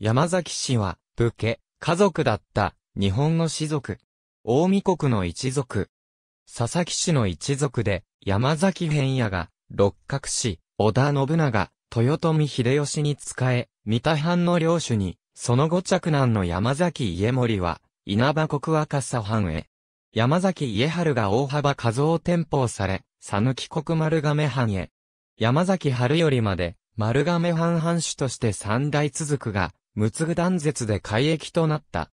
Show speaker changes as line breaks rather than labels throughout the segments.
山崎氏は、武家、家族だった、日本の氏族。大見国の一族。佐々木氏の一族で、山崎変野が、六角氏、織田信長、豊臣秀吉に仕え、三田藩の領主に、その後着難の山崎家森は、稲葉国若狭藩へ。山崎家春が大幅数を転封され、佐抜国丸亀藩へ。山崎春よりまで、丸亀藩藩主として三代続くが、無奥断絶で改役となった。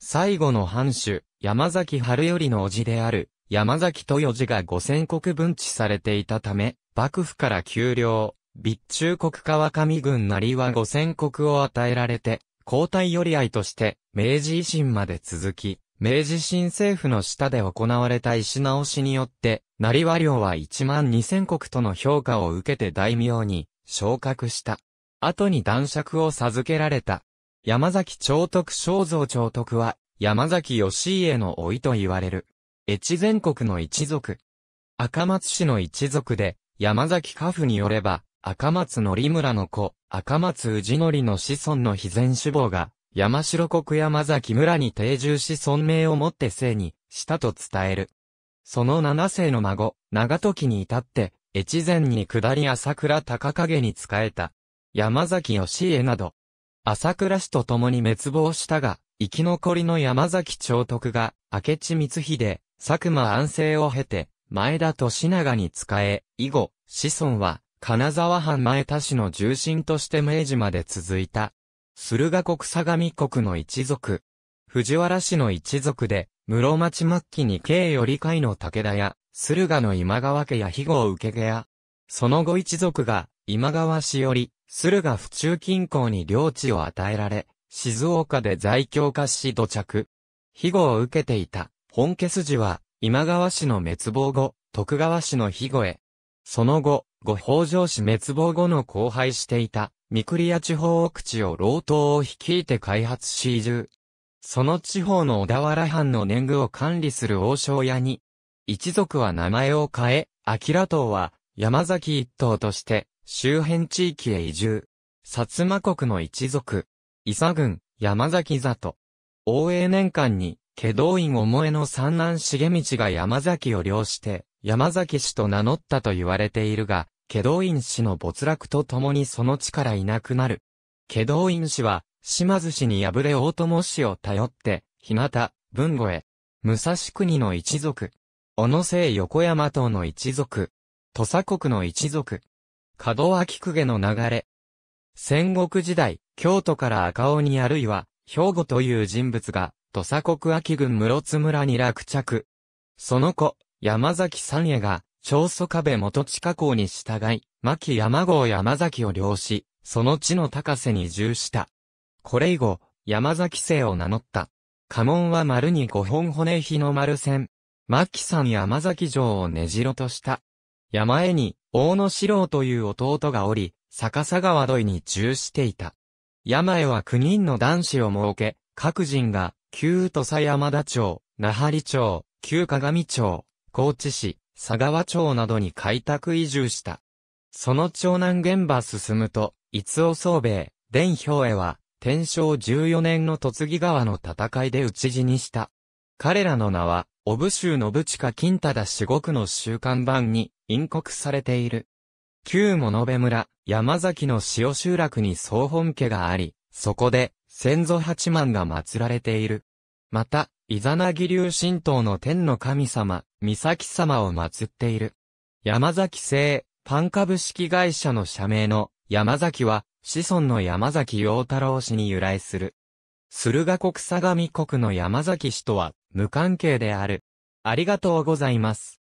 最後の藩主、山崎春頼の叔父である、山崎豊治が五千国分置されていたため、幕府から給料、備中国川上軍なりは五千国を与えられて、交代寄合として、明治維新まで続き、明治新政府の下で行われた石直しによって、成和領は1万2000国との評価を受けて大名に昇格した。後に男爵を授けられた。山崎長徳正蔵長徳は、山崎義家の老いと言われる。越前国の一族。赤松氏の一族で、山崎家父によれば、赤松則村の子、赤松氏則の子孫の非前志望が、山城国山崎村に定住し尊名をもって姓に、したと伝える。その七世の孫、長時に至って、越前に下り朝倉高影に仕えた。山崎義家など、朝倉氏と共に滅亡したが、生き残りの山崎長徳が、明智光秀、佐久間安政を経て、前田利長に仕え、以後、子孫は、金沢藩前田氏の重臣として明治まで続いた。駿河国相模国の一族。藤原氏の一族で、室町末期に慶より会の武田や、駿河の今川家や肥後受け家や、その後一族が、今川氏より、駿河府中近郊に領地を与えられ、静岡で在京化し土着。庇護を受けていた本家筋は今川氏の滅亡後、徳川氏の庇護へ。その後、後北条氏滅亡後の荒廃していた三栗屋地方奥地を老頭を率いて開発し移住。その地方の小田原藩の年貢を管理する王将屋に、一族は名前を変え、明党は山崎一党として周辺地域へ移住。薩摩国の一族。伊佐郡、山崎里。応永年間に、祁道院思えの三男重道が山崎を領して、山崎氏と名乗ったと言われているが、祁道院氏の没落とともにその地からいなくなる。祁道院氏は、島津氏に敗れ大友氏を頼って、日向、文後へ、武蔵国の一族、小野姓横山等の一族、土佐国の一族、門脇公家の流れ。戦国時代、京都から赤鬼あるいは、兵庫という人物が、土佐国秋郡室津村に落着。その子、山崎三家が、長祖壁元地下校に従い、牧山郷山崎を領し、その地の高瀬に従した。これ以後、山崎姓を名乗った。家紋は丸に五本骨碑の丸線。牧さん山崎城を根城とした。山へに、大野四郎という弟がおり、逆さ川土井に従していた。山へは9人の男子を設け、各人が、旧土佐山田町、那覇里町、旧鏡町、高知市、佐川町などに開拓移住した。その長男現場進むと、伊尾総兵衛、伝兵衛は、天正14年の戸次川の戦いで討ち死にした。彼らの名は、オブ州のブチカ・キンタダ四国の週刊版に陰刻されている。旧物部村、山崎の塩集落に総本家があり、そこで先祖八幡が祀られている。また、イザナギ流神道の天の神様、三崎様を祀っている。山崎製、パン株式会社の社名の山崎は、子孫の山崎陽太郎氏に由来する。駿河国相模国の山崎氏とは無関係である。ありがとうございます。